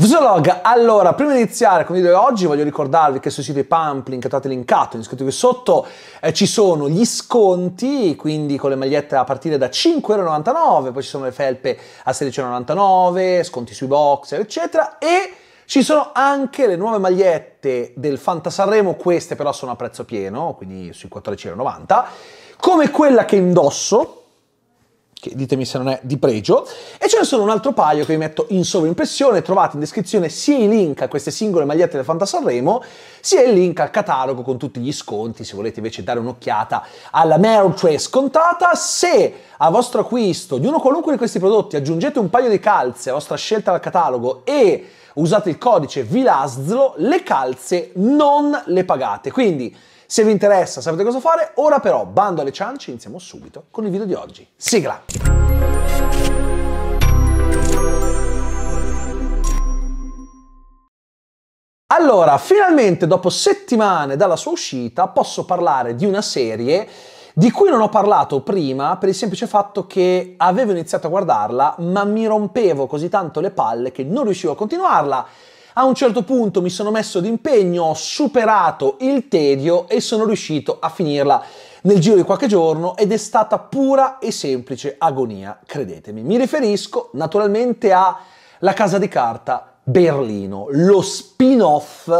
Vlog, allora, prima di iniziare con il video di oggi voglio ricordarvi che sul sito di Pamplin, che trovate linkato in descrizione qui sotto, eh, ci sono gli sconti, quindi con le magliette a partire da 5,99€, poi ci sono le felpe a 16,99€, sconti sui boxer, eccetera, e ci sono anche le nuove magliette del Fanta Sanremo, queste però sono a prezzo pieno, quindi sui 14,90€, come quella che indosso, che ditemi se non è di pregio, e ce ne sono un altro paio che vi metto in sovraimpressione, trovate in descrizione sia i link a queste singole magliette del Fanta Sanremo, sia il link al catalogo con tutti gli sconti, se volete invece dare un'occhiata alla Merchway scontata, se a vostro acquisto di uno qualunque di questi prodotti aggiungete un paio di calze a vostra scelta dal catalogo e usate il codice VILASZLO, le calze non le pagate, quindi se vi interessa sapete cosa fare, ora però bando alle ciance, iniziamo subito con il video di oggi. Sigla! Allora, finalmente dopo settimane dalla sua uscita posso parlare di una serie di cui non ho parlato prima per il semplice fatto che avevo iniziato a guardarla ma mi rompevo così tanto le palle che non riuscivo a continuarla a un certo punto mi sono messo d'impegno, ho superato il tedio e sono riuscito a finirla nel giro di qualche giorno ed è stata pura e semplice agonia, credetemi. Mi riferisco naturalmente a La casa di carta Berlino, lo spin-off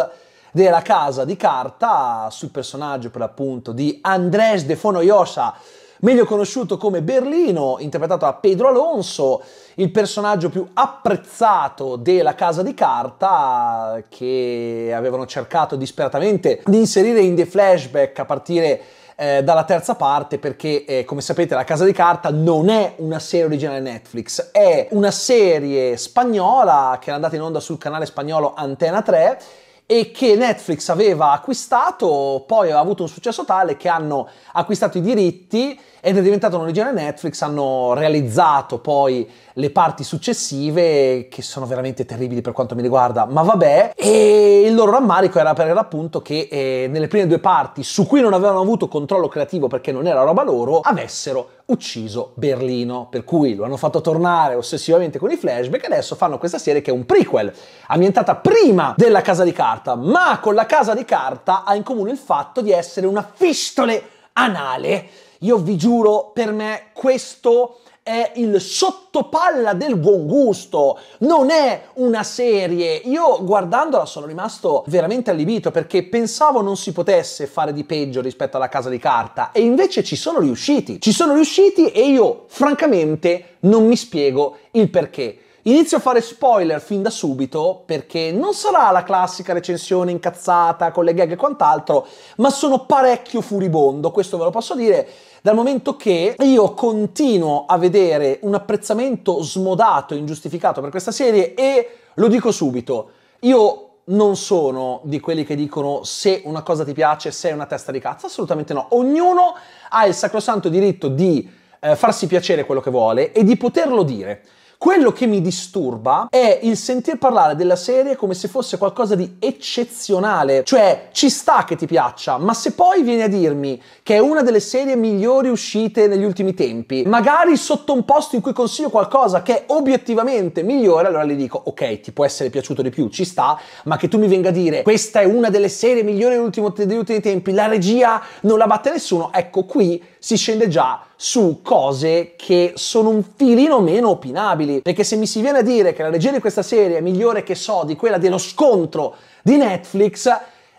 della casa di carta sul personaggio per l'appunto di Andrés de Fonoyosa meglio conosciuto come Berlino, interpretato da Pedro Alonso, il personaggio più apprezzato della casa di carta che avevano cercato disperatamente di inserire in dei flashback a partire eh, dalla terza parte perché eh, come sapete la casa di carta non è una serie originale Netflix è una serie spagnola che era andata in onda sul canale spagnolo Antena 3 e che Netflix aveva acquistato, poi ha avuto un successo tale che hanno acquistato i diritti ed è diventata un'originale Netflix, hanno realizzato poi le parti successive che sono veramente terribili per quanto mi riguarda, ma vabbè, e il loro rammarico era per l'appunto che eh, nelle prime due parti su cui non avevano avuto controllo creativo perché non era roba loro, avessero ucciso Berlino, per cui lo hanno fatto tornare ossessivamente con i flashback adesso fanno questa serie che è un prequel, ambientata prima della Casa di Carta, ma con la Casa di Carta ha in comune il fatto di essere una fistole anale. Io vi giuro, per me questo è il sottopalla del buon gusto, non è una serie. Io guardandola sono rimasto veramente allibito perché pensavo non si potesse fare di peggio rispetto alla casa di carta e invece ci sono riusciti. Ci sono riusciti e io francamente non mi spiego il perché. Inizio a fare spoiler fin da subito perché non sarà la classica recensione incazzata con le gag e quant'altro, ma sono parecchio furibondo, questo ve lo posso dire, dal momento che io continuo a vedere un apprezzamento smodato e ingiustificato per questa serie e lo dico subito, io non sono di quelli che dicono se una cosa ti piace, se è una testa di cazzo, assolutamente no. Ognuno ha il sacrosanto diritto di eh, farsi piacere quello che vuole e di poterlo dire. Quello che mi disturba è il sentir parlare della serie come se fosse qualcosa di eccezionale, cioè ci sta che ti piaccia, ma se poi vieni a dirmi che è una delle serie migliori uscite negli ultimi tempi, magari sotto un posto in cui consiglio qualcosa che è obiettivamente migliore, allora gli dico ok, ti può essere piaciuto di più, ci sta, ma che tu mi venga a dire questa è una delle serie migliori degli ultimi tempi, la regia non la batte nessuno, ecco qui si scende già su cose che sono un filino meno opinabili improbabili, perché se mi si viene a dire che la regia di questa serie è migliore che so di quella dello scontro di Netflix,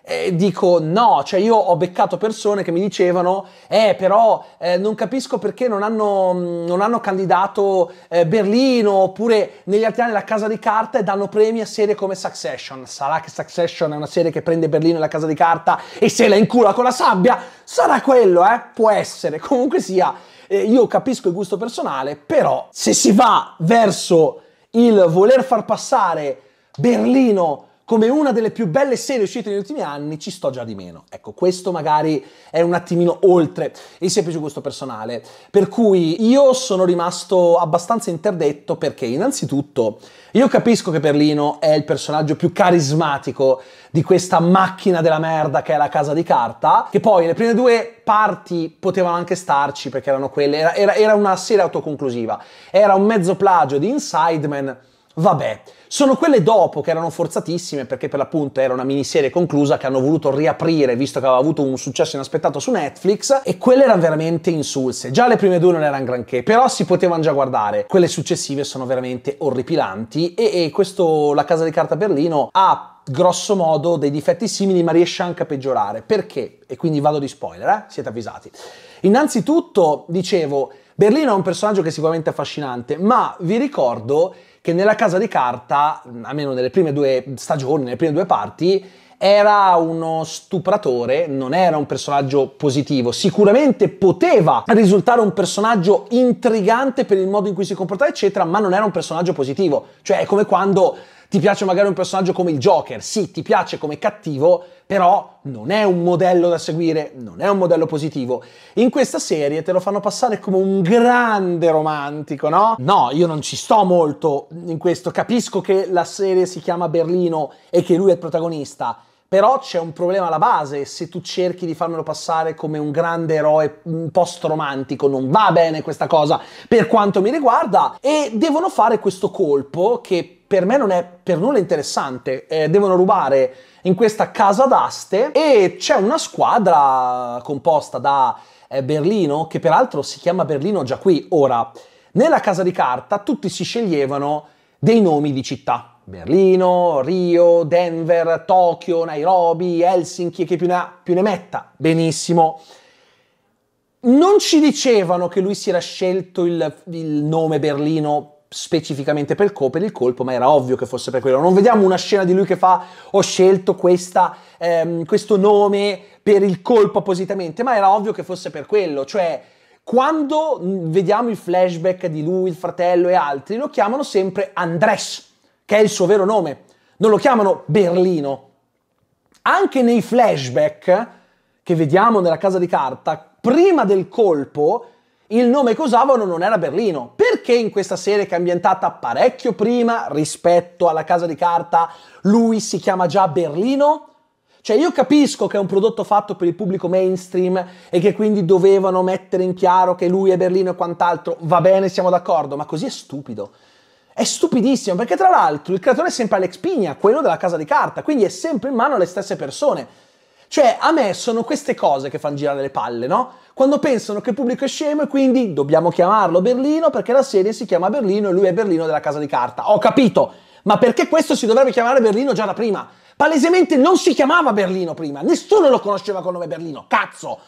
eh, dico no, cioè io ho beccato persone che mi dicevano eh però eh, non capisco perché non hanno, mm, non hanno candidato eh, Berlino oppure negli altri anni la Casa di Carta e danno premi a serie come Succession sarà che Succession è una serie che prende Berlino e la Casa di Carta e se la incula con la sabbia sarà quello eh, può essere, comunque sia eh, io capisco il gusto personale, però se si va verso il voler far passare Berlino come una delle più belle serie uscite negli ultimi anni, ci sto già di meno. Ecco, questo magari è un attimino oltre il semplice gusto personale, per cui io sono rimasto abbastanza interdetto perché innanzitutto io capisco che Perlino è il personaggio più carismatico di questa macchina della merda che è la casa di carta, che poi le prime due parti potevano anche starci perché erano quelle, era, era, era una serie autoconclusiva, era un mezzo plagio di Inside Man Vabbè, sono quelle dopo che erano forzatissime perché per l'appunto era una miniserie conclusa che hanno voluto riaprire visto che aveva avuto un successo inaspettato su Netflix e quelle erano veramente insulse. Già le prime due non erano granché, però si potevano già guardare. Quelle successive sono veramente orripilanti e, e questo La Casa di Carta Berlino ha grosso modo dei difetti simili ma riesce anche a peggiorare. Perché? E quindi vado di spoiler, eh? siete avvisati. Innanzitutto, dicevo, Berlino è un personaggio che è sicuramente affascinante, ma vi ricordo che nella casa di carta, almeno nelle prime due stagioni, nelle prime due parti, era uno stupratore, non era un personaggio positivo, sicuramente poteva risultare un personaggio intrigante per il modo in cui si comportava, eccetera, ma non era un personaggio positivo. Cioè è come quando ti piace magari un personaggio come il Joker, sì, ti piace come cattivo, però non è un modello da seguire, non è un modello positivo. In questa serie te lo fanno passare come un grande romantico, no? No, io non ci sto molto in questo, capisco che la serie si chiama Berlino e che lui è il protagonista, però c'è un problema alla base, se tu cerchi di farmelo passare come un grande eroe post-romantico, non va bene questa cosa per quanto mi riguarda, e devono fare questo colpo che per me non è per nulla interessante, eh, devono rubare in questa casa d'aste e c'è una squadra composta da eh, Berlino, che peraltro si chiama Berlino già qui. Ora, nella casa di carta tutti si sceglievano dei nomi di città. Berlino, Rio, Denver, Tokyo, Nairobi, Helsinki e che più ne, ha, più ne metta. Benissimo. Non ci dicevano che lui si era scelto il, il nome Berlino specificamente per, co- per il colpo, ma era ovvio che fosse per quello. Non vediamo una scena di lui che fa ho scelto questa, ehm, questo nome per il colpo appositamente, ma era ovvio che fosse per quello. Cioè, quando vediamo il flashback di lui, il fratello e altri, lo chiamano sempre Andres, che è il suo vero nome. Non lo chiamano Berlino. Anche nei flashback che vediamo nella casa di carta, prima del colpo, il nome che usavano non era Berlino. Perché in questa serie che è ambientata parecchio prima rispetto alla casa di carta lui si chiama già Berlino? Cioè io capisco che è un prodotto fatto per il pubblico mainstream e che quindi dovevano mettere in chiaro che lui è Berlino e quant'altro, va bene, siamo d'accordo, ma così è stupido. È stupidissimo perché tra l'altro il creatore è sempre Alex Pigna, quello della casa di carta, quindi è sempre in mano alle stesse persone. Cioè a me sono queste cose che fanno girare le palle, no? quando pensano che il pubblico è scemo e quindi dobbiamo chiamarlo Berlino perché la serie si chiama Berlino e lui è Berlino della casa di carta. Ho capito, ma perché questo si dovrebbe chiamare Berlino già da prima? Palesemente non si chiamava Berlino prima, nessuno lo conosceva col nome Berlino, cazzo!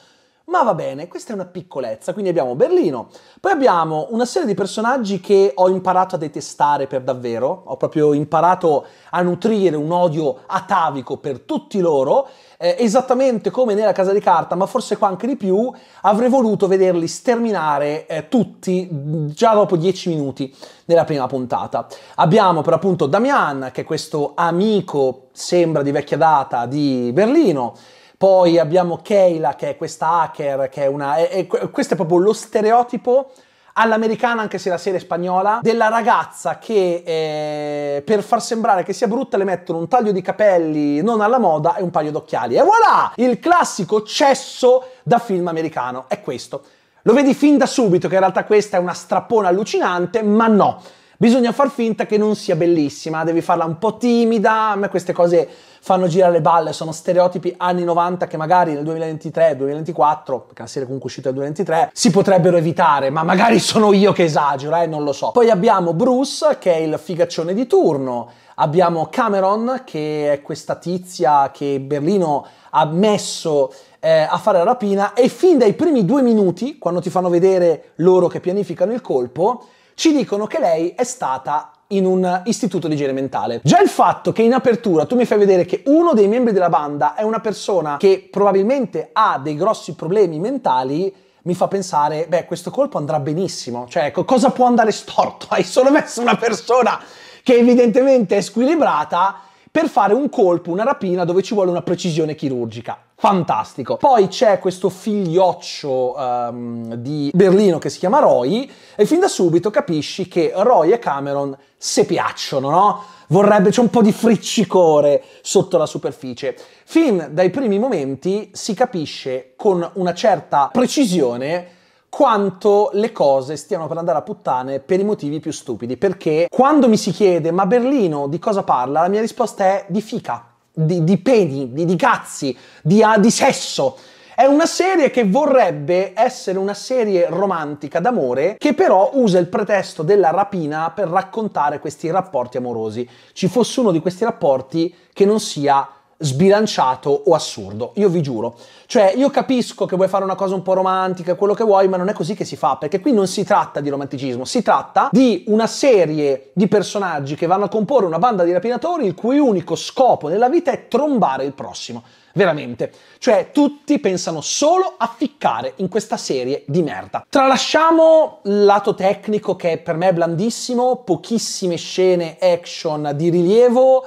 Ma va bene, questa è una piccolezza, quindi abbiamo Berlino. Poi abbiamo una serie di personaggi che ho imparato a detestare per davvero, ho proprio imparato a nutrire un odio atavico per tutti loro eh, esattamente come nella casa di carta, ma forse qua anche di più, avrei voluto vederli sterminare eh, tutti già dopo dieci minuti nella prima puntata. Abbiamo per appunto Damian, che è questo amico, sembra di vecchia data, di Berlino. Poi abbiamo Keila, che è questa hacker, che è una... È, è, questo è proprio lo stereotipo all'americana, anche se la serie è spagnola, della ragazza che eh, per far sembrare che sia brutta le mettono un taglio di capelli non alla moda e un paio d'occhiali. E voilà! Il classico cesso da film americano è questo. Lo vedi fin da subito che in realtà questa è una strappona allucinante, ma no. Bisogna far finta che non sia bellissima, devi farla un po' timida, a me queste cose fanno girare le balle, sono stereotipi anni 90 che magari nel 2023-2024, perché la serie comunque uscita nel 2023, si potrebbero evitare, ma magari sono io che esagero, eh, non lo so. Poi abbiamo Bruce, che è il figaccione di turno, abbiamo Cameron, che è questa tizia che Berlino ha messo eh, a fare la rapina e fin dai primi due minuti, quando ti fanno vedere loro che pianificano il colpo, ci dicono che lei è stata in un istituto di igiene mentale. Già il fatto che in apertura tu mi fai vedere che uno dei membri della banda è una persona che probabilmente ha dei grossi problemi mentali mi fa pensare, beh, questo colpo andrà benissimo, cioè ecco, cosa può andare storto? Hai solo messo una persona che evidentemente è squilibrata per fare un colpo, una rapina dove ci vuole una precisione chirurgica. Fantastico. Poi c'è questo figlioccio um, di Berlino che si chiama Roy e fin da subito capisci che Roy e Cameron se piacciono, no? Vorrebbe, c'è un po' di friccicore sotto la superficie. Fin dai primi momenti si capisce con una certa precisione quanto le cose stiano per andare a puttane per i motivi più stupidi. Perché quando mi si chiede ma Berlino di cosa parla, la mia risposta è di fica, di, di peni, di, di cazzi, di, ah, di sesso. È una serie che vorrebbe essere una serie romantica d'amore che però usa il pretesto della rapina per raccontare questi rapporti amorosi. Ci fosse uno di questi rapporti che non sia sbilanciato o assurdo, io vi giuro. Cioè, io capisco che vuoi fare una cosa un po' romantica, quello che vuoi, ma non è così che si fa, perché qui non si tratta di romanticismo, si tratta di una serie di personaggi che vanno a comporre una banda di rapinatori il cui unico scopo nella vita è trombare il prossimo. Veramente. Cioè, tutti pensano solo a ficcare in questa serie di merda. Tralasciamo il lato tecnico che per me è blandissimo, pochissime scene action di rilievo,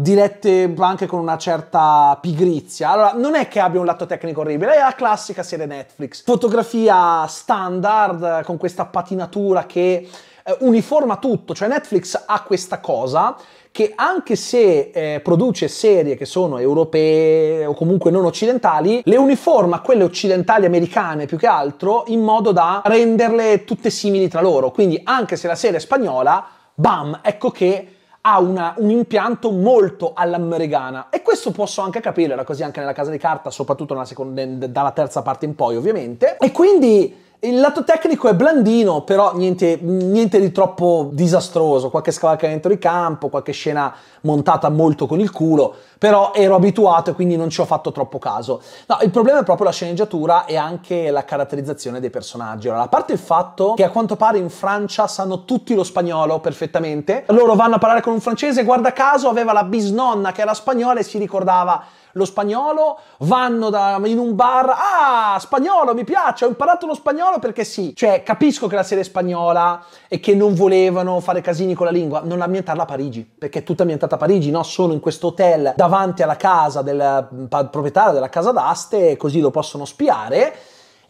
dirette anche con una certa pigrizia. Allora, non è che abbia un lato tecnico orribile, è la classica serie Netflix. Fotografia standard con questa patinatura che eh, uniforma tutto, cioè Netflix ha questa cosa che anche se eh, produce serie che sono europee o comunque non occidentali, le uniforma quelle occidentali americane più che altro in modo da renderle tutte simili tra loro. Quindi anche se la serie è spagnola, bam, ecco che ha una, un impianto molto all'americana e questo posso anche capire, era così anche nella casa di carta, soprattutto seconda, dalla terza parte in poi ovviamente. E quindi il lato tecnico è blandino, però niente, niente, di troppo disastroso, qualche scavalcamento di campo, qualche scena montata molto con il culo, però ero abituato e quindi non ci ho fatto troppo caso. No, il problema è proprio la sceneggiatura e anche la caratterizzazione dei personaggi. Allora, a parte il fatto che a quanto pare in Francia sanno tutti lo spagnolo perfettamente, loro vanno a parlare con un francese, guarda caso aveva la bisnonna che era spagnola e si ricordava lo spagnolo, vanno da, in un bar, ah, spagnolo, mi piace, ho imparato lo spagnolo perché sì. Cioè, capisco che la serie è spagnola e che non volevano fare casini con la lingua, non ambientarla a Parigi, perché è tutta ambientata a Parigi, no? Sono in questo hotel davanti alla casa del mm, proprietario della casa d'aste, così lo possono spiare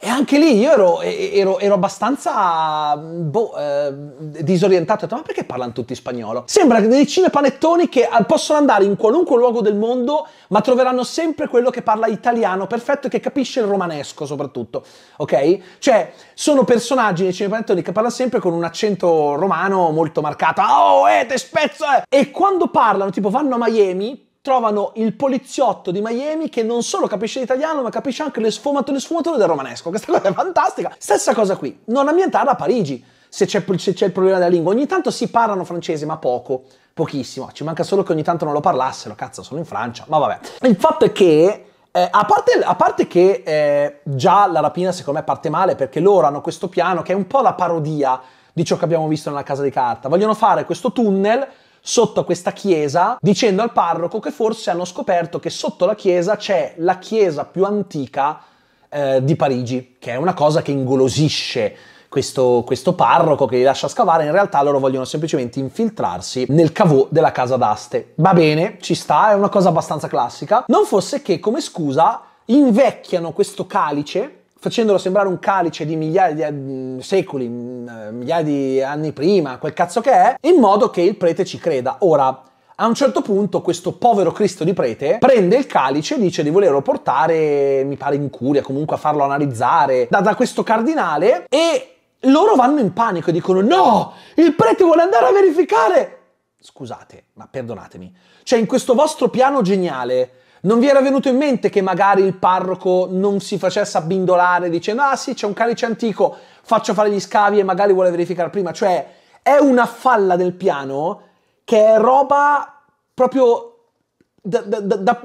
e anche lì io ero, ero, ero abbastanza boh, eh, disorientato, ho detto ma perché parlano tutti spagnolo? Sembra che dei cinepanettoni che eh, possono andare in qualunque luogo del mondo ma troveranno sempre quello che parla italiano perfetto e che capisce il romanesco soprattutto, ok? Cioè sono personaggi nei cinepanettoni che parlano sempre con un accento romano molto marcato, ah, oh eh te spezzo eh! E quando parlano tipo vanno a Miami trovano il poliziotto di Miami che non solo capisce l'italiano, ma capisce anche le sfumature, le sfumature del romanesco. Questa cosa è fantastica. Stessa cosa qui, non ambientarla a Parigi. Se c'è, se c'è il problema della lingua, ogni tanto si parlano francese, ma poco, pochissimo. Ci manca solo che ogni tanto non lo parlassero. Cazzo, sono in Francia, ma vabbè. Il fatto è che eh, a, parte, a, parte, che eh, già la rapina secondo me parte male perché loro hanno questo piano che è un po' la parodia di ciò che abbiamo visto nella casa di carta. Vogliono fare questo tunnel sotto questa chiesa dicendo al parroco che forse hanno scoperto che sotto la chiesa c'è la chiesa più antica eh, di Parigi, che è una cosa che ingolosisce questo, questo, parroco che li lascia scavare, in realtà loro vogliono semplicemente infiltrarsi nel cavò della casa d'aste. Va bene, ci sta, è una cosa abbastanza classica. Non fosse che come scusa invecchiano questo calice facendolo sembrare un calice di migliaia di mm, secoli, mm, eh, migliaia di anni prima, quel cazzo che è, in modo che il prete ci creda. Ora, a un certo punto questo povero Cristo di prete prende il calice e dice di volerlo portare, mi pare in curia, comunque a farlo analizzare, da, da questo cardinale e loro vanno in panico e dicono no, il prete vuole andare a verificare. Scusate, ma perdonatemi. Cioè in questo vostro piano geniale non vi era venuto in mente che magari il parroco non si facesse abbindolare dicendo ah sì c'è un calice antico, faccio fare gli scavi e magari vuole verificare prima. Cioè è una falla del piano che è roba proprio da, da, da,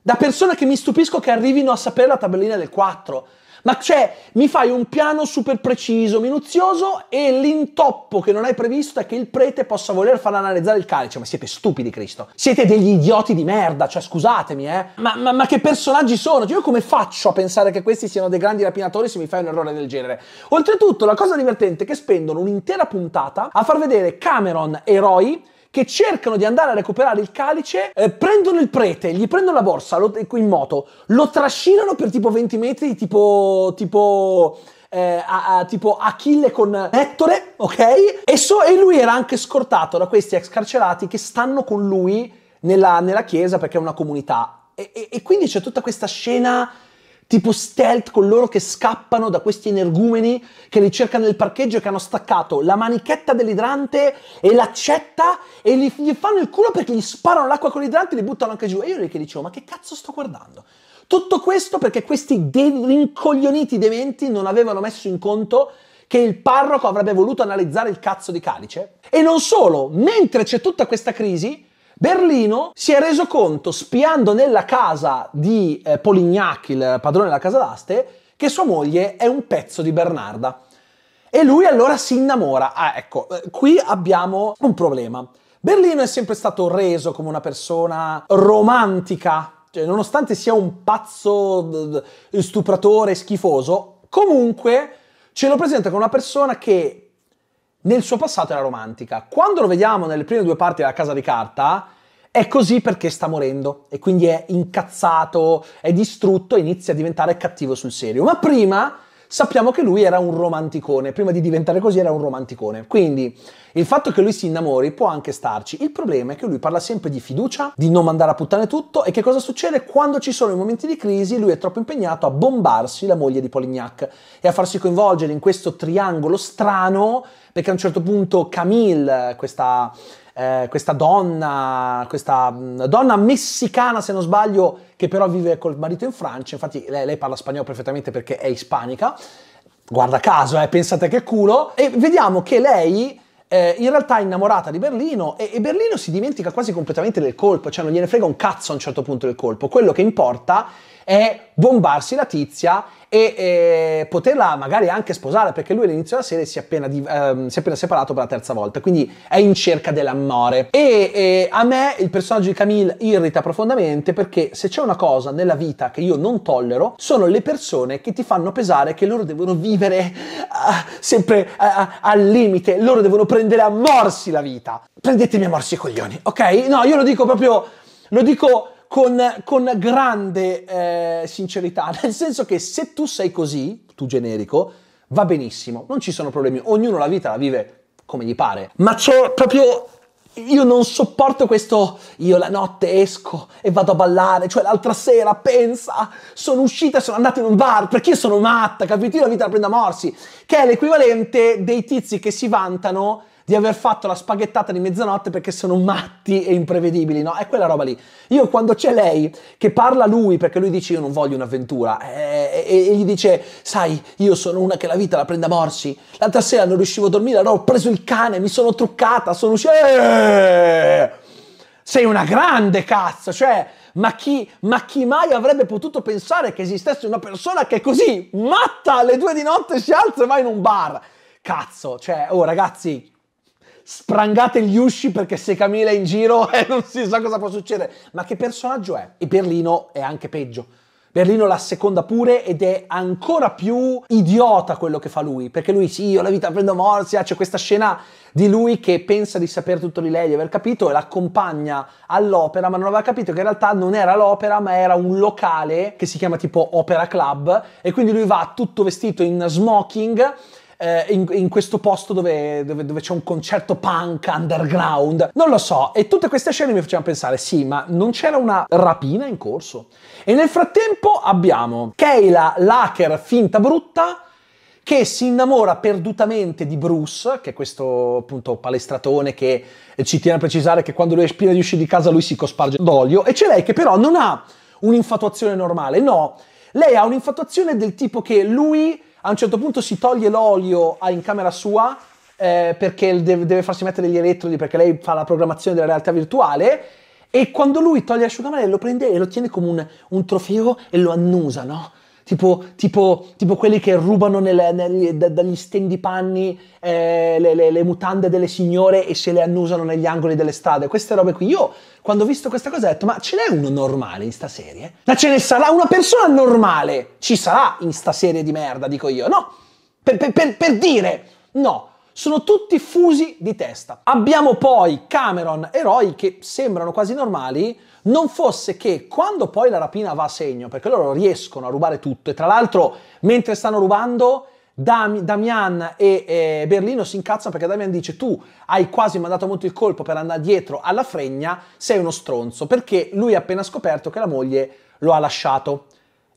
da persona che mi stupisco che arrivino a sapere la tabellina del 4. Ma cioè, mi fai un piano super preciso, minuzioso e l'intoppo che non hai previsto è che il prete possa voler far analizzare il calice. Ma siete stupidi, Cristo. Siete degli idioti di merda, cioè scusatemi, eh. Ma, ma, ma che personaggi sono? Cioè, io come faccio a pensare che questi siano dei grandi rapinatori se mi fai un errore del genere? Oltretutto, la cosa divertente è che spendono un'intera puntata a far vedere Cameron e Roy che cercano di andare a recuperare il calice, eh, prendono il prete, gli prendono la borsa lo, in moto, lo trascinano per tipo 20 metri, tipo... tipo eh, a, a, tipo Achille con Ettore, ok? E, so, e lui era anche scortato da questi ex carcerati che stanno con lui nella, nella chiesa perché è una comunità. e, e, e quindi c'è tutta questa scena tipo stealth coloro che scappano da questi energumeni che li cercano nel parcheggio e che hanno staccato la manichetta dell'idrante e l'accetta e gli, gli fanno il culo perché gli sparano l'acqua con l'idrante e li buttano anche giù. E io gli dicevo, ma che cazzo sto guardando? Tutto questo perché questi de- rincoglioniti dementi non avevano messo in conto che il parroco avrebbe voluto analizzare il cazzo di calice. E non solo, mentre c'è tutta questa crisi, Berlino si è reso conto, spiando nella casa di eh, Polignacchi, il padrone della casa d'aste, che sua moglie è un pezzo di Bernarda. E lui allora si innamora. Ah, ecco, eh, qui abbiamo un problema. Berlino è sempre stato reso come una persona romantica, cioè, nonostante sia un pazzo stupratore, schifoso, comunque ce lo presenta come una persona che nel suo passato era romantica. Quando lo vediamo nelle prime due parti della Casa di Carta, è così perché sta morendo e quindi è incazzato, è distrutto e inizia a diventare cattivo sul serio. Ma prima sappiamo che lui era un romanticone, prima di diventare così era un romanticone. Quindi il fatto che lui si innamori può anche starci, il problema è che lui parla sempre di fiducia, di non mandare a puttane tutto e che cosa succede quando ci sono i momenti di crisi, lui è troppo impegnato a bombarsi la moglie di Polignac e a farsi coinvolgere in questo triangolo strano perché a un certo punto Camille, questa eh, questa donna, questa mm, donna messicana se non sbaglio, che però vive col marito in Francia, infatti lei, lei parla spagnolo perfettamente perché è ispanica, guarda caso, eh, pensate che culo, e vediamo che lei... Eh, in realtà è innamorata di Berlino e, e, Berlino si dimentica quasi completamente del colpo, cioè non gliene frega un cazzo a un certo punto del colpo. Quello che importa è bombarsi la tizia e eh, poterla magari anche sposare perché lui all'inizio della serie si è, appena, ehm, si è appena, separato per la terza volta quindi è in cerca dell'amore e eh, a me il personaggio di Camille irrita profondamente perché se c'è una cosa nella vita che io non tollero sono le persone che ti fanno pesare che loro devono vivere ah, sempre ah, ah al limite loro devono prendere a morsi la vita prendetemi a morsi i coglioni ok? no io lo dico proprio lo dico con, con grande eh, sincerità, nel senso che se tu sei così, tu generico, va benissimo, non ci sono problemi, ognuno la vita la vive come gli pare, ma c'ho proprio io non sopporto questo. Io la notte esco e vado a ballare. Cioè, l'altra sera, pensa, sono uscita sono andata in un bar perché io sono matta, capito? Io la vita la prendo a morsi. Che è l'equivalente dei tizi che si vantano di aver fatto la spaghettata di mezzanotte perché sono matti e imprevedibili, no? È quella roba lì. Io quando c'è lei che parla a lui, perché lui dice io non voglio un'avventura, eh, e, e, e gli dice, sai, io sono una che la vita la prende a morsi, l'altra sera non riuscivo a dormire, allora ho preso il cane, mi sono truccata, sono uscita... Eeeh! sei una grande cazzo, cioè, ma chi, ma chi, mai avrebbe potuto pensare che esistesse una persona che così, matta, alle due di notte si alza e va in un bar? Cazzo, cioè, oh ragazzi, sprangate gli usci perché se Camilla è in giro eh, non si sa cosa può succedere. Ma che personaggio è? E Berlino è anche peggio. Berlino la seconda pure ed è ancora più idiota quello che fa lui, perché lui sì, io la vita prendo morsia, c'è questa scena di lui che pensa di sapere tutto di lei, di aver capito e l'accompagna all'opera, ma non aveva capito che in realtà non era l'opera, ma era un locale che si chiama tipo Opera Club e quindi lui va tutto vestito in smoking eh, in, in, questo posto dove, dove, dove, c'è un concerto punk underground. Non lo so. E tutte queste scene mi facevano pensare, sì, ma non c'era una rapina in corso. E nel frattempo abbiamo Kayla, l'hacker finta brutta, che si innamora perdutamente di Bruce, che è questo appunto palestratone che ci tiene a precisare che quando lui è di uscire di casa lui si cosparge d'olio, e c'è lei che però non ha un'infatuazione normale, no, lei ha un'infatuazione del tipo che lui a un certo punto si toglie l'olio ah, in camera sua eh, perché deve, deve, farsi mettere degli elettrodi perché lei fa la programmazione della realtà virtuale e quando lui toglie l'asciugamano lo prende e lo tiene come un, un trofeo e lo annusa, no? tipo, tipo, tipo quelli che rubano nelle, negli, dagli stendipanni eh, le, le, le, mutande delle signore e se le annusano negli angoli delle strade, queste robe qui. Io quando ho visto questa cosa ho detto, ma ce n'è uno normale in sta serie? Ma ce ne sarà una persona normale? Ci sarà in sta serie di merda, dico io, no? per, per, per, per dire, no sono tutti fusi di testa. Abbiamo poi Cameron e Roy che sembrano quasi normali, non fosse che quando poi la rapina va a segno, perché loro riescono a rubare tutto, e tra l'altro mentre stanno rubando, Dam- Damian e eh, Berlino si incazzano perché Damian dice tu hai quasi mandato molto il colpo per andare dietro alla fregna, sei uno stronzo, perché lui ha appena scoperto che la moglie lo ha lasciato.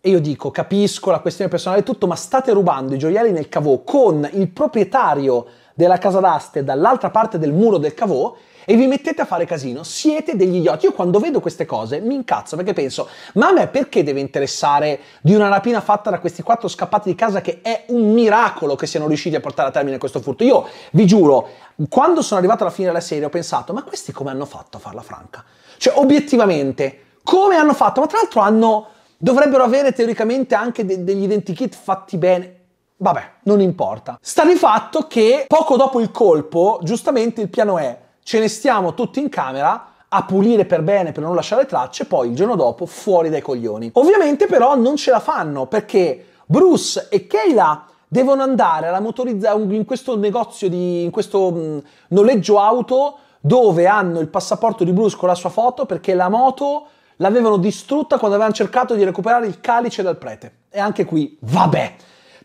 E io dico, capisco la questione personale e tutto, ma state rubando i gioielli nel cavò con il proprietario della casa d'aste dall'altra parte del muro del cavò e vi mettete a fare casino, siete degli idioti. Io quando vedo queste cose mi incazzo perché penso, ma a me perché deve interessare di una rapina fatta da questi quattro scappati di casa che è un miracolo che siano riusciti a portare a termine questo furto? Io vi giuro, quando sono arrivato alla fine della serie ho pensato, ma questi come hanno fatto a farla franca? Cioè, obiettivamente, come hanno fatto? Ma tra l'altro hanno, dovrebbero avere teoricamente anche de- degli identikit fatti bene. Vabbè, non importa. Sta di fatto che poco dopo il colpo, giustamente il piano è ce ne stiamo tutti in camera a pulire per bene per non lasciare tracce, poi il giorno dopo fuori dai coglioni. Ovviamente però non ce la fanno perché Bruce e Kayla devono andare alla motorizza- in questo negozio di in questo mh, mm, noleggio auto dove hanno il passaporto di Bruce con la sua foto perché la moto l'avevano distrutta quando avevano cercato di recuperare il calice dal prete. E anche qui, vabbè.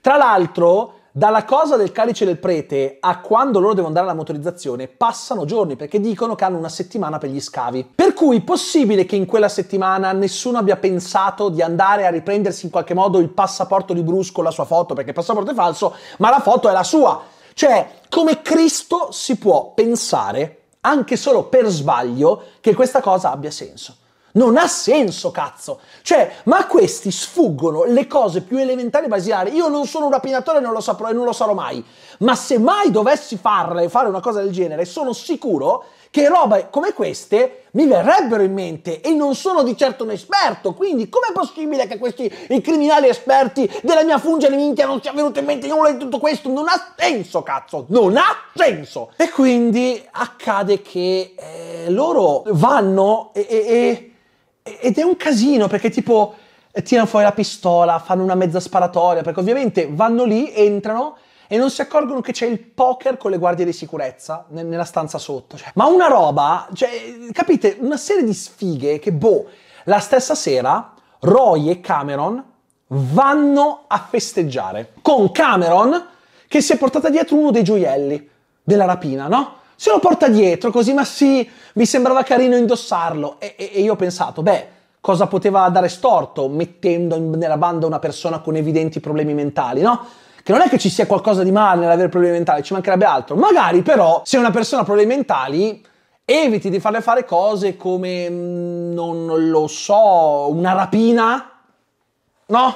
Tra l'altro, dalla cosa del calice del prete a quando loro devono andare alla motorizzazione passano giorni perché dicono che hanno una settimana per gli scavi. Per cui possibile che in quella settimana nessuno abbia pensato di andare a riprendersi in qualche modo il passaporto di Bruce con la sua foto perché il passaporto è falso, ma la foto è la sua. Cioè, come Cristo si può pensare, anche solo per sbaglio, che questa cosa abbia senso? Non ha senso, cazzo. Cioè, ma a questi sfuggono le cose più elementari e basilari. Io non sono un rapinatore non lo saprò e non lo sarò mai. Ma se mai dovessi farle, fare una cosa del genere, sono sicuro che roba come queste mi verrebbero in mente e non sono di certo un esperto, quindi com'è possibile che questi i criminali esperti della mia fungia di minchia non ci sia venuto in mente nulla di tutto questo? Non ha senso, cazzo, non ha senso! E quindi accade che eh, loro vanno e, e, e ed è un casino perché tipo eh, tirano fuori la pistola, fanno una mezza sparatoria, perché ovviamente vanno lì, entrano e non si accorgono che c'è il poker con le guardie di sicurezza ne- nella stanza sotto. Cioè, ma una roba, cioè, capite, una serie di sfighe che, boh, la stessa sera Roy e Cameron vanno a festeggiare con Cameron che si è portata dietro uno dei gioielli della rapina, no? se lo porta dietro così, ma sì, mi sembrava carino indossarlo. E, e, e io ho pensato, beh, cosa poteva dare storto mettendo nella banda una persona con evidenti problemi mentali, no? Che non è che ci sia qualcosa di male nell'avere problemi mentali, ci mancherebbe altro. Magari però, se una persona ha problemi mentali, eviti di farle fare cose come, mm, non lo so, una rapina, no?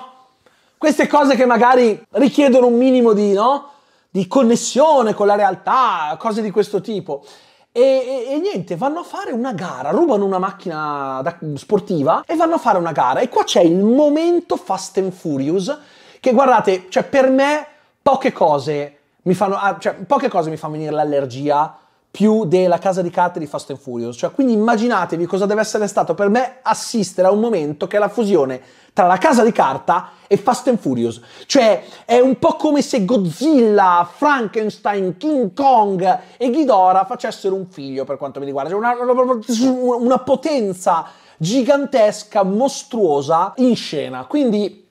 Queste cose che magari richiedono un minimo di, no? di connessione con la realtà, cose di questo tipo. E, e, e, niente, vanno a fare una gara, rubano una macchina da, sportiva e vanno a fare una gara. E qua c'è il momento Fast and Furious, che guardate, cioè per me poche cose mi fanno, ah, cioè, poche cose mi fanno venire l'allergia più della casa di carte di Fast and Furious. Cioè, quindi immaginatevi cosa deve essere stato per me assistere a un momento che è la fusione tra la casa di carta e Fast and Furious. Cioè, è un po' come se Godzilla, Frankenstein, King Kong e Ghidorah facessero un figlio, per quanto mi riguarda. Cioè, una, una potenza gigantesca, mostruosa in scena. Quindi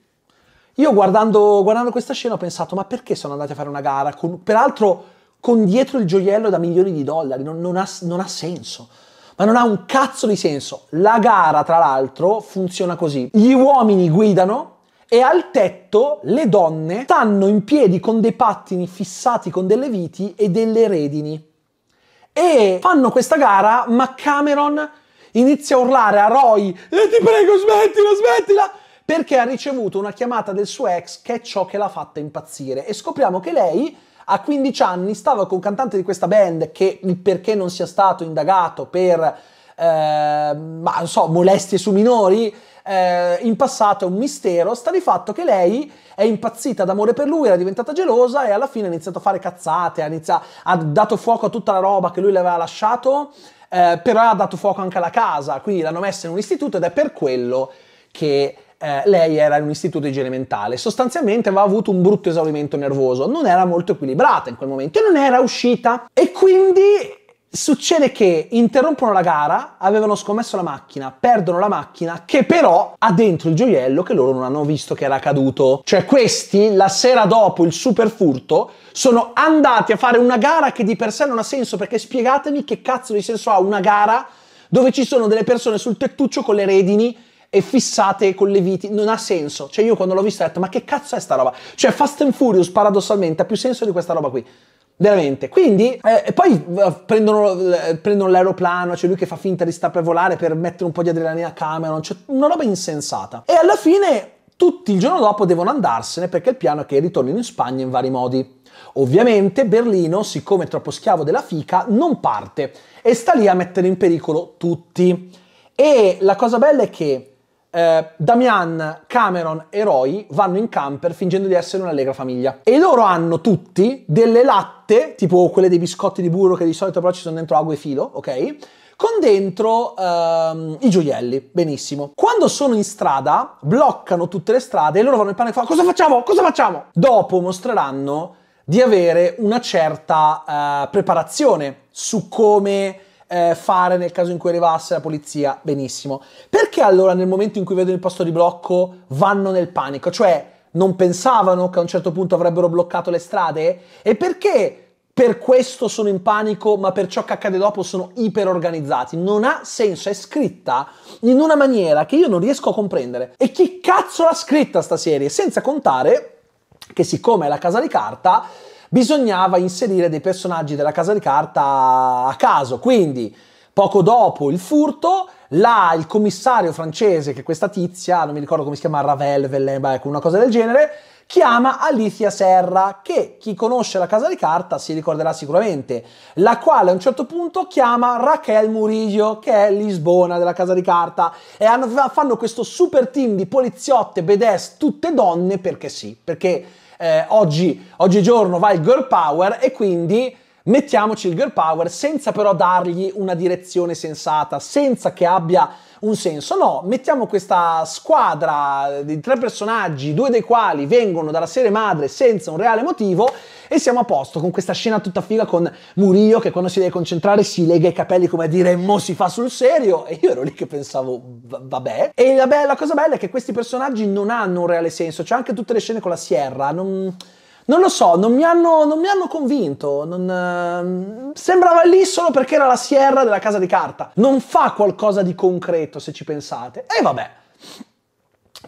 io guardando, guardando, questa scena ho pensato, ma perché sono andati a fare una gara? Con, peraltro con dietro il gioiello da milioni di dollari, non, non, ha, non ha senso ma non ha un cazzo di senso. La gara, tra l'altro, funziona così. Gli uomini guidano e al tetto le donne stanno in piedi con dei pattini fissati con delle viti e delle redini. E fanno questa gara, ma Cameron inizia a urlare a Roy, e eh, ti prego smettila, smettila, perché ha ricevuto una chiamata del suo ex che è ciò che l'ha fatta impazzire. E scopriamo che lei a 15 anni stava con un cantante di questa band che il perché non sia stato indagato per, eh, ma, so, molestie su minori, eh, in passato è un mistero, sta di fatto che lei è impazzita d'amore per lui, era diventata gelosa e alla fine ha iniziato a fare cazzate, ha, iniziato, ha dato fuoco a tutta la roba che lui le aveva lasciato, eh, però ha dato fuoco anche alla casa, quindi l'hanno messa in un istituto ed è per quello che eh, lei era in un istituto di igiene mentale, sostanzialmente aveva avuto un brutto esaurimento nervoso, non era molto equilibrata in quel momento e non era uscita e quindi Succede che interrompono la gara, avevano scommesso la macchina, perdono la macchina, che però ha dentro il gioiello che loro non hanno visto che era caduto. Cioè questi, la sera dopo il super furto, sono andati a fare una gara che di per sé non ha senso, perché spiegatemi che cazzo di senso ha una gara dove ci sono delle persone sul tettuccio con le redini e fissate con le viti, non ha senso. Cioè io quando l'ho visto ho detto ma che cazzo è sta roba? Cioè Fast and Furious paradossalmente ha più senso di questa roba qui. Veramente. Quindi, eh, e poi eh, prendono, eh, prendono l'aeroplano, c'è cioè lui che fa finta di stare per volare per mettere un po' di adrenalina a Cameron, cioè una roba insensata. E alla fine tutti il giorno dopo devono andarsene perché il piano è che ritornino in Spagna in vari modi. Ovviamente Berlino, siccome è troppo schiavo della fica, non parte e sta lì a mettere in pericolo tutti. E la cosa bella è che eh, Damian, Cameron e Roy vanno in camper fingendo di essere un'allegra famiglia. E loro hanno tutti delle latte, tipo quelle dei biscotti di burro che di solito però ci sono dentro ago e filo, ok? Con dentro ehm, i gioielli, benissimo. Quando sono in strada, bloccano tutte le strade e loro vanno in panico e fanno cosa facciamo? Cosa facciamo? Dopo mostreranno di avere una certa eh, preparazione su come eh, fare nel caso in cui arrivasse la polizia, benissimo. Perché allora nel momento in cui vedono il posto di blocco vanno nel panico? Cioè non pensavano che a un certo punto avrebbero bloccato le strade? E perché per questo sono in panico, ma per ciò che accade dopo sono iperorganizzati. Non ha senso, è scritta in una maniera che io non riesco a comprendere. E chi cazzo l'ha scritta sta serie? Senza contare che siccome è la casa di carta, bisognava inserire dei personaggi della casa di carta a caso. Quindi, poco dopo il furto, là il commissario francese, che questa tizia, non mi ricordo come si chiama, Ravel, Vellemba, ecco, una cosa del genere, chiama Alicia Serra, che chi conosce la casa di carta si ricorderà sicuramente, la quale a un certo punto chiama Raquel Murillo, che è Lisbona della casa di carta, e hanno, fanno questo super team di poliziotte, bedes, tutte donne, perché sì, perché eh, oggi, oggigiorno va il girl power e quindi mettiamoci il girl power senza però dargli una direzione sensata, senza che abbia un senso. No, mettiamo questa squadra di tre personaggi, due dei quali vengono dalla serie madre senza un reale motivo e siamo a posto con questa scena tutta figa con Murillo che quando si deve concentrare si lega i capelli come a dire mo si fa sul serio e io ero lì che pensavo vabbè. E la, bella, la cosa bella è che questi personaggi non hanno un reale senso, cioè anche tutte le scene con la Sierra non non lo so, non mi hanno, non mi hanno convinto. Non, eh, sembrava lì solo perché era la sierra della casa di carta. Non fa qualcosa di concreto, se ci pensate. E vabbè.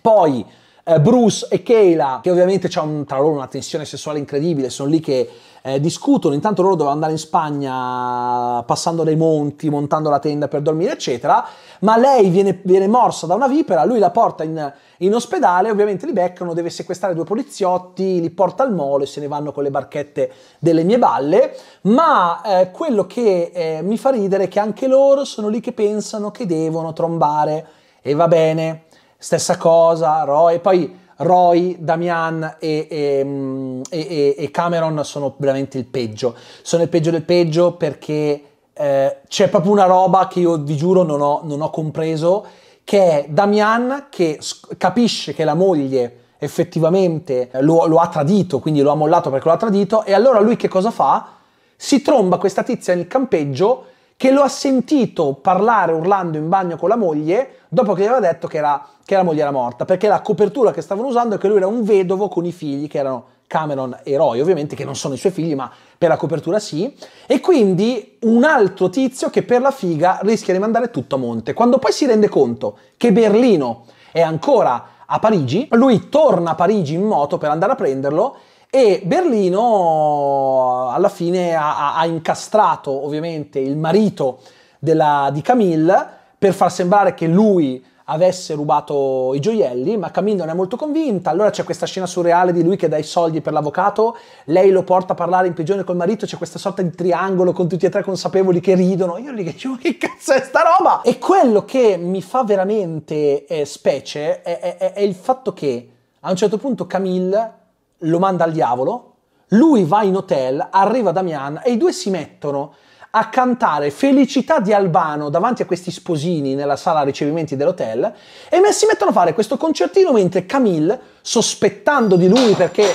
Poi eh, Bruce e Kayla, che ovviamente c'è tra loro una tensione sessuale incredibile, sono lì che eh, discutono, intanto loro dovevano andare in Spagna passando dai monti, montando la tenda per dormire, eccetera, ma lei viene, viene morsa da una vipera, lui la porta in, in, ospedale, ovviamente li beccano, deve sequestrare due poliziotti, li porta al molo e se ne vanno con le barchette delle mie balle, ma eh, quello che eh, mi fa ridere è che anche loro sono lì che pensano che devono trombare e va bene, stessa cosa, Roy, poi Roy, Damian e, mm, e, e, e Cameron sono veramente il peggio. Sono il peggio del peggio perché eh, c'è proprio una roba che io vi giuro non ho, non ho compreso, che è Damian che capisce che la moglie effettivamente lo, lo ha tradito, quindi lo ha mollato perché lo ha tradito, e allora lui che cosa fa? Si tromba questa tizia nel campeggio che lo ha sentito parlare urlando in bagno con la moglie dopo che gli aveva detto che era che la moglie era morta, perché la copertura che stavano usando è che lui era un vedovo con i figli che erano Cameron e Roy, ovviamente che non sono i suoi figli, ma per la copertura sì, e quindi un altro tizio che per la figa rischia di mandare tutto a monte. Quando poi si rende conto che Berlino è ancora a Parigi, lui torna a Parigi in moto per andare a prenderlo e Berlino alla fine ha, ha incastrato ovviamente il marito della, di Camille per far sembrare che lui avesse rubato i gioielli, ma Camille non è molto convinta. Allora c'è questa scena surreale di lui che dà i soldi per l'avvocato, lei lo porta a parlare in prigione col marito, c'è questa sorta di triangolo con tutti e tre consapevoli che ridono. Io gli dico, che cazzo è sta roba? E quello che mi fa veramente eh, specie è, è, è, è il fatto che a un certo punto Camille lo manda al diavolo, lui va in hotel, arriva Damian e i due si mettono a cantare Felicità di Albano davanti a questi sposini nella sala ricevimenti dell'hotel e si mettono a fare questo concertino mentre Camille, sospettando di lui perché,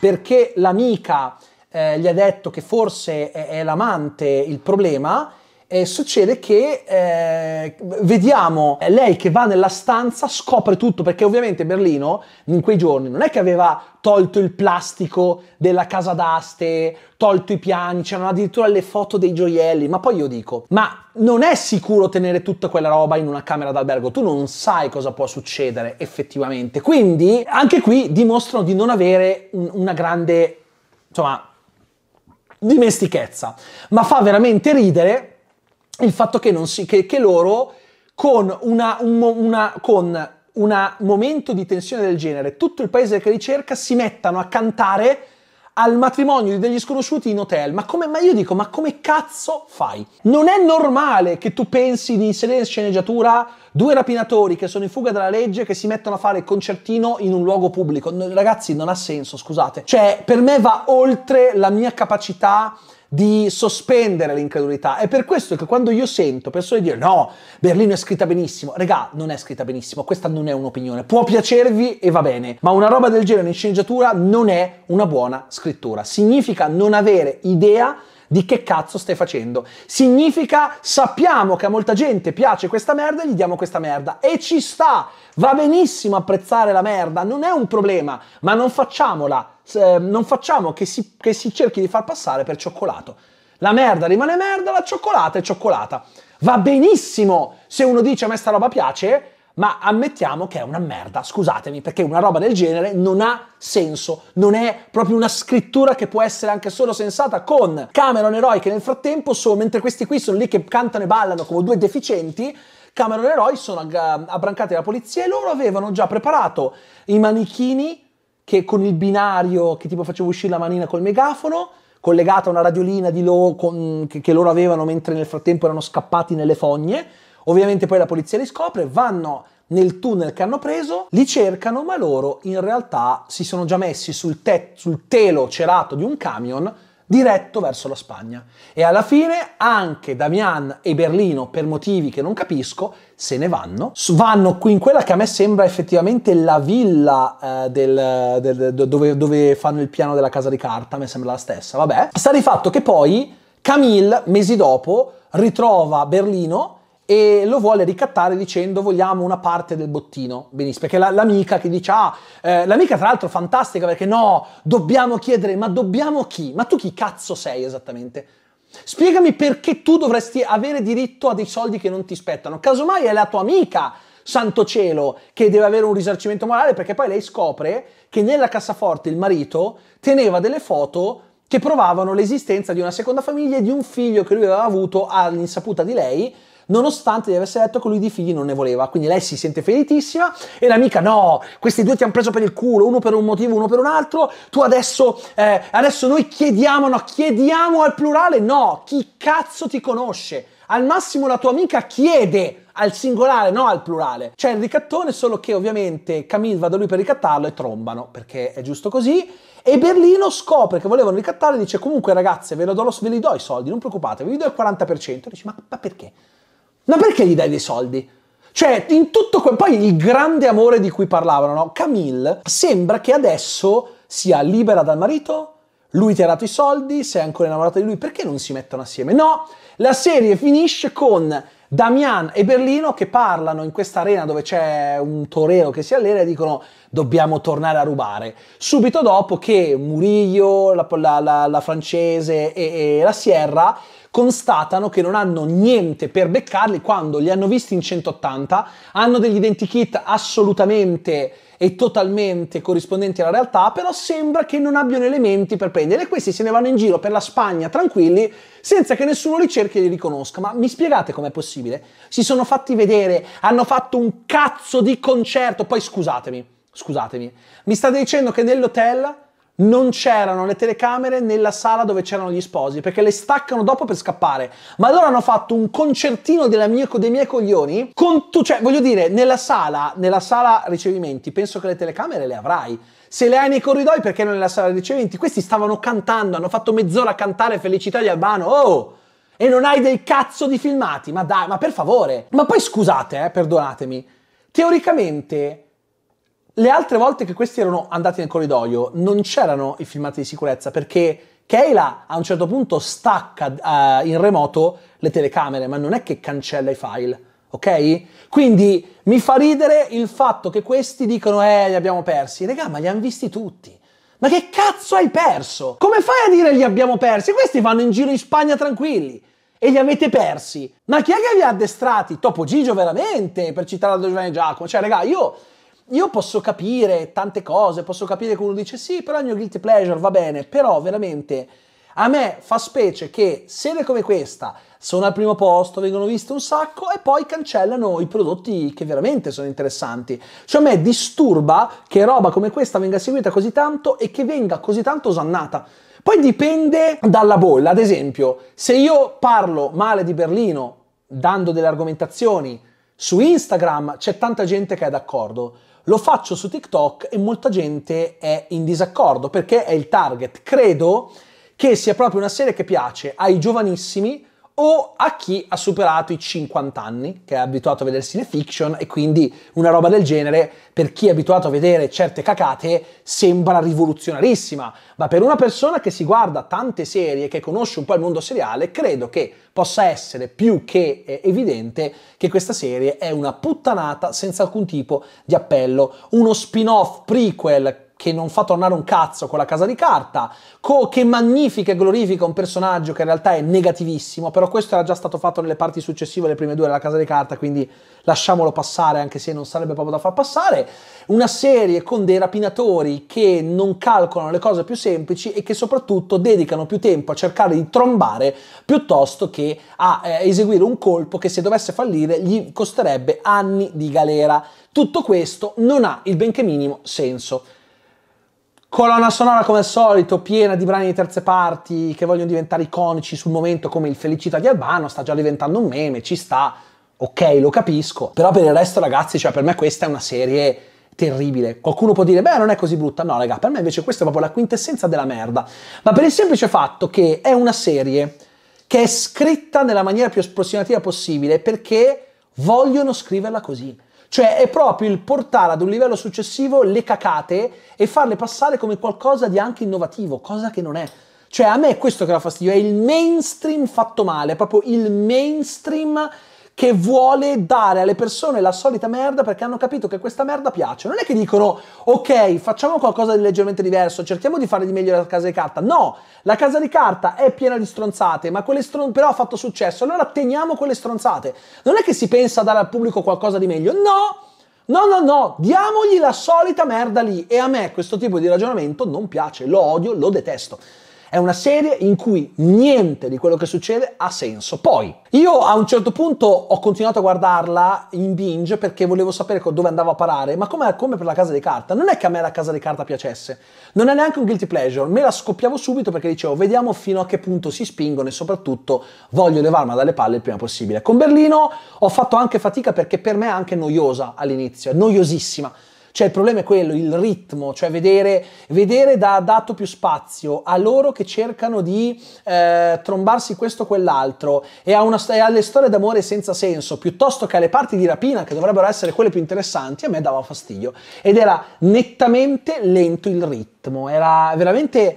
perché l'amica eh, gli ha detto che forse è, è l'amante il problema, eh, succede che eh, vediamo lei che va nella stanza, scopre tutto, perché ovviamente Berlino in quei giorni non è che aveva tolto il plastico della casa d'aste, tolto i piani, c'erano addirittura le foto dei gioielli, ma poi io dico, ma non è sicuro tenere tutta quella roba in una camera d'albergo, tu non sai cosa può succedere effettivamente, quindi anche qui dimostrano di non avere un, una grande, insomma, dimestichezza, ma fa veramente ridere il fatto che, non si, che, che loro con una, un, una, con un momento di tensione del genere, tutto il paese che ricerca si mettano a cantare al matrimonio degli sconosciuti in hotel. Ma come, ma io dico, ma come cazzo fai? Non è normale che tu pensi di inserire in sceneggiatura due rapinatori che sono in fuga dalla legge che si mettono a fare concertino in un luogo pubblico. No, ragazzi, non ha senso, scusate. Cioè, per me va oltre la mia capacità di sospendere l'incredulità. È per questo che quando io sento persone dire no, Berlino è scritta benissimo, regà, non è scritta benissimo, questa non è un'opinione, può piacervi e va bene, ma una roba del genere in sceneggiatura non è una buona scrittura, significa non avere idea di che cazzo stai facendo. Significa sappiamo che a molta gente piace questa merda e gli diamo questa merda. E ci sta, va benissimo apprezzare la merda, non è un problema, ma non facciamola, eh, non facciamo che si, che si cerchi di far passare per cioccolato. La merda rimane merda, la cioccolata è cioccolata. Va benissimo se uno dice a me sta roba piace, ma ammettiamo che è una merda, scusatemi, perché una roba del genere non ha senso, non è proprio una scrittura che può essere anche solo sensata con Cameron e Roy che nel frattempo sono, mentre questi qui sono lì che cantano e ballano come due deficienti, Cameron e Roy sono abbrancati dalla polizia e loro avevano già preparato i manichini che con il binario che tipo facevo uscire la manina col megafono collegata a una radiolina di lo- con, che, che loro avevano mentre nel frattempo erano scappati nelle fogne Ovviamente poi la polizia li scopre, vanno nel tunnel che hanno preso, li cercano, ma loro in realtà si sono già messi sul, te- sul telo cerato di un camion diretto verso la Spagna. E alla fine anche Damian e Berlino, per motivi che non capisco, se ne vanno. Vanno qui in quella che a me sembra effettivamente la villa eh, del, del, dove, dove fanno il piano della casa di carta, a me sembra la stessa, vabbè. Sta di fatto che poi Camille, mesi dopo, ritrova Berlino e lo vuole ricattare dicendo vogliamo una parte del bottino. Benissimo, perché la, l'amica che dice, ah, eh, l'amica tra l'altro fantastica perché no, dobbiamo chiedere, ma dobbiamo chi? Ma tu chi cazzo sei esattamente? Spiegami perché tu dovresti avere diritto a dei soldi che non ti spettano. Casomai è la tua amica, santo cielo, che deve avere un risarcimento morale perché poi lei scopre che nella cassaforte il marito teneva delle foto che provavano l'esistenza di una seconda famiglia e di un figlio che lui aveva avuto all'insaputa di lei nonostante di avesse detto che lui di figli non ne voleva. Quindi lei si sente feritissima e l'amica no, questi due ti hanno preso per il culo, uno per un motivo, uno per un altro, tu adesso, eh, adesso noi chiediamo, no, chiediamo al plurale, no, chi cazzo ti conosce? Al massimo la tua amica chiede al singolare, no al plurale. C'è il ricattone, solo che ovviamente Camille va da lui per ricattarlo e trombano, perché è giusto così. E Berlino scopre che volevano ricattarlo e dice comunque ragazze ve, do, ve li do i soldi, non preoccupatevi, vi do il 40%. E dice ma, ma perché? Ma perché gli dai dei soldi? Cioè, in tutto quel... Poi il grande amore di cui parlavano, no? Camille sembra che adesso sia libera dal marito, lui ti ha dato i soldi, sei ancora innamorata di lui, perché non si mettono assieme? No, la serie finisce con Damian e Berlino che parlano in questa arena dove c'è un torero che si allena e dicono dobbiamo tornare a rubare. Subito dopo che Murillo, la, la, la, la francese e, e la Sierra constatano che non hanno niente per beccarli quando li hanno visti in 180, hanno degli identikit assolutamente e totalmente corrispondenti alla realtà, però sembra che non abbiano elementi per prenderli E questi se ne vanno in giro per la Spagna tranquilli, senza che nessuno li cerchi e li riconosca. Ma mi spiegate com'è possibile? Si sono fatti vedere, hanno fatto un cazzo di concerto, poi scusatemi, scusatemi. Mi state dicendo che nell'hotel non c'erano le telecamere nella sala dove c'erano gli sposi, perché le staccano dopo per scappare. Ma allora hanno fatto un concertino mie, dei miei coglioni, con tu, cioè voglio dire, nella sala, nella sala ricevimenti, penso che le telecamere le avrai. Se le hai nei corridoi, perché non nella sala ricevimenti? Questi stavano cantando, hanno fatto mezz'ora a cantare Felicità di Albano, oh! E non hai dei cazzo di filmati, ma dai, ma per favore! Ma poi scusate, eh, perdonatemi, teoricamente le altre volte che questi erano andati nel corridoio non c'erano i filmati di sicurezza perché Kayla a un certo punto stacca uh, in remoto le telecamere, ma non è che cancella i file, ok? Quindi mi fa ridere il fatto che questi dicono eh li abbiamo persi, regà ma li hanno visti tutti. Ma che cazzo hai perso? Come fai a dire li abbiamo persi? Questi vanno in giro in Spagna tranquilli e li avete persi. Ma chi è che vi ha addestrati? Topo Gigio veramente, per citare Aldo Giovanni Giacomo. Cioè, raga, io io posso capire tante cose, posso capire che uno dice sì, però il mio guilty pleasure va bene, però veramente a me fa specie che serie come questa sono al primo posto, vengono viste un sacco e poi cancellano i prodotti che veramente sono interessanti. Cioè a me disturba che roba come questa venga seguita così tanto e che venga così tanto osannata. Poi dipende dalla bolla, ad esempio, se io parlo male di Berlino dando delle argomentazioni su Instagram, c'è tanta gente che è d'accordo lo faccio su TikTok e molta gente è in disaccordo perché è il target. Credo che sia proprio una serie che piace ai giovanissimi, o a chi ha superato i 50 anni, che è abituato a vedere cinefiction e quindi una roba del genere per chi è abituato a vedere certe cacate sembra rivoluzionarissima, ma per una persona che si guarda tante serie, che conosce un po' il mondo seriale, credo che possa essere più che eh, evidente che questa serie è una puttanata senza alcun tipo di appello, uno spin-off prequel che non fa tornare un cazzo con la casa di carta, co- che magnifica e glorifica un personaggio che in realtà è negativissimo, però questo era già stato fatto nelle parti successive, le prime due della casa di carta, quindi lasciamolo passare anche se non sarebbe proprio da far passare. Una serie con dei rapinatori che non calcolano le cose più semplici e che soprattutto dedicano più tempo a cercare di trombare piuttosto che a eh, eseguire un colpo che se dovesse fallire gli costerebbe anni di galera. Tutto questo non ha il benché minimo senso. Colonna sonora come al solito, piena di brani di terze parti che vogliono diventare iconici sul momento, come il Felicità di Albano, sta già diventando un meme, ci sta, ok, lo capisco. Però per il resto, ragazzi, cioè per me questa è una serie terribile. Qualcuno può dire, beh, non è così brutta. No, raga, per me invece questa è proprio la quintessenza della merda. Ma per il semplice fatto che è una serie che è scritta nella maniera più approssimativa possibile perché vogliono scriverla così. Cioè è proprio il portare ad un livello successivo le cacate e farle passare come qualcosa di anche innovativo, cosa che non è. Cioè a me è questo che dà fastidio, è il mainstream fatto male, è proprio il mainstream che vuole dare alle persone la solita merda perché hanno capito che questa merda piace. Non è che dicono, ok, facciamo qualcosa di leggermente diverso, cerchiamo di fare di meglio la casa di carta. No, la casa di carta è piena di stronzate, ma quelle stron- però ha fatto successo, allora teniamo quelle stronzate. Non è che si pensa a dare al pubblico qualcosa di meglio, no! No, no, no, diamogli la solita merda lì. E a me questo tipo di ragionamento non piace, lo odio, lo detesto. È una serie in cui niente di quello che succede ha senso. Poi, io a un certo punto ho continuato a guardarla in binge perché volevo sapere dove andava a parare, ma come, come per la casa di carta, non è che a me la casa di carta piacesse, non è neanche un guilty pleasure, me la scoppiavo subito perché dicevo vediamo fino a che punto si spingono e soprattutto voglio levarmela dalle palle il prima possibile. Con Berlino ho fatto anche fatica perché per me è anche noiosa all'inizio, è noiosissima cioè il problema è quello, il ritmo, cioè vedere, vedere da dato più spazio a loro che cercano di eh, trombarsi questo o quell'altro e, una, e, alle storie d'amore senza senso, piuttosto che alle parti di rapina che dovrebbero essere quelle più interessanti, a me dava fastidio. Ed era nettamente lento il ritmo, era veramente...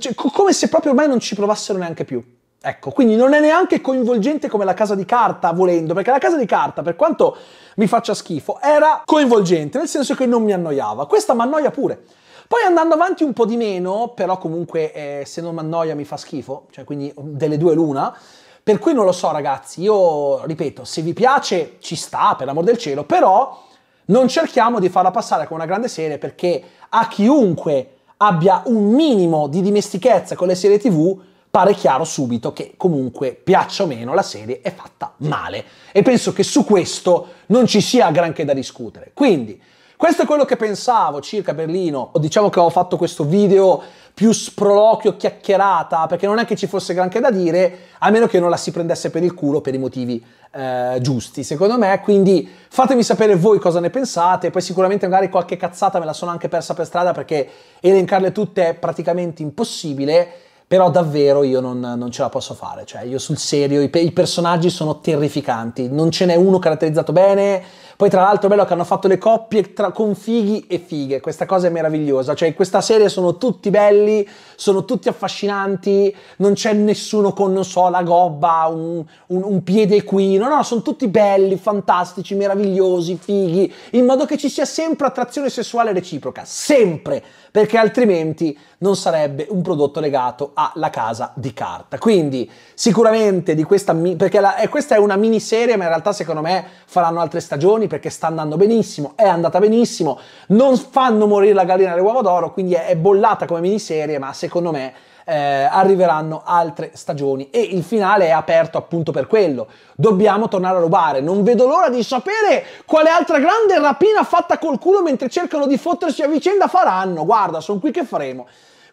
Cioè, come se proprio ormai non ci provassero neanche più. Ecco, quindi non è neanche coinvolgente come la casa di carta, volendo, perché la casa di carta, per quanto mi faccia schifo, era coinvolgente, nel senso che non mi annoiava. Questa mi annoia pure. Poi andando avanti un po' di meno, però comunque eh, se non mi annoia mi fa schifo, cioè quindi delle due l'una. Per cui non lo so ragazzi, io ripeto, se vi piace ci sta, per l'amor del cielo, però non cerchiamo di farla passare come una grande serie perché a chiunque abbia un minimo di dimestichezza con le serie tv pare chiaro subito che comunque piaccia o meno la serie è fatta male e penso che su questo non ci sia granché da discutere. Quindi questo è quello che pensavo circa Berlino, diciamo che ho fatto questo video più sproloquio, chiacchierata, perché non è che ci fosse granché da dire, a meno che non la si prendesse per il culo per i motivi eh, giusti, secondo me. Quindi fatemi sapere voi cosa ne pensate, poi sicuramente magari qualche cazzata me la sono anche persa per strada perché elencarle tutte è praticamente impossibile. Però davvero io non, non ce la posso fare, cioè io sul serio, i, pe- i personaggi sono terrificanti, non ce n'è uno caratterizzato bene, poi tra l'altro è bello che hanno fatto le coppie tra, con fighi e fighe, questa cosa è meravigliosa, cioè in questa serie sono tutti belli, sono tutti affascinanti, non c'è nessuno con, non so, la gobba, un, un, un piede qui, no, no, sono tutti belli, fantastici, meravigliosi, fighi, in modo che ci sia sempre attrazione sessuale reciproca, sempre, perché altrimenti non sarebbe un prodotto legato alla casa di carta. Quindi sicuramente di questa, perché la, eh, questa è una miniserie, ma in realtà secondo me faranno altre stagioni perché sta andando benissimo, è andata benissimo, non fanno morire la gallina alle uova d'oro, quindi è, è bollata come miniserie, ma secondo me... Eh, arriveranno altre stagioni e il finale è aperto appunto per quello. Dobbiamo tornare a rubare. Non vedo l'ora di sapere quale altra grande rapina fatta col culo mentre cercano di fottersi a vicenda faranno. Guarda, sono qui che faremo.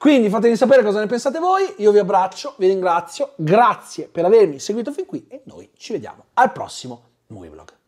Quindi fatemi sapere cosa ne pensate voi, io vi abbraccio, vi ringrazio, grazie per avermi seguito fin qui e noi ci vediamo al prossimo Movie Vlog.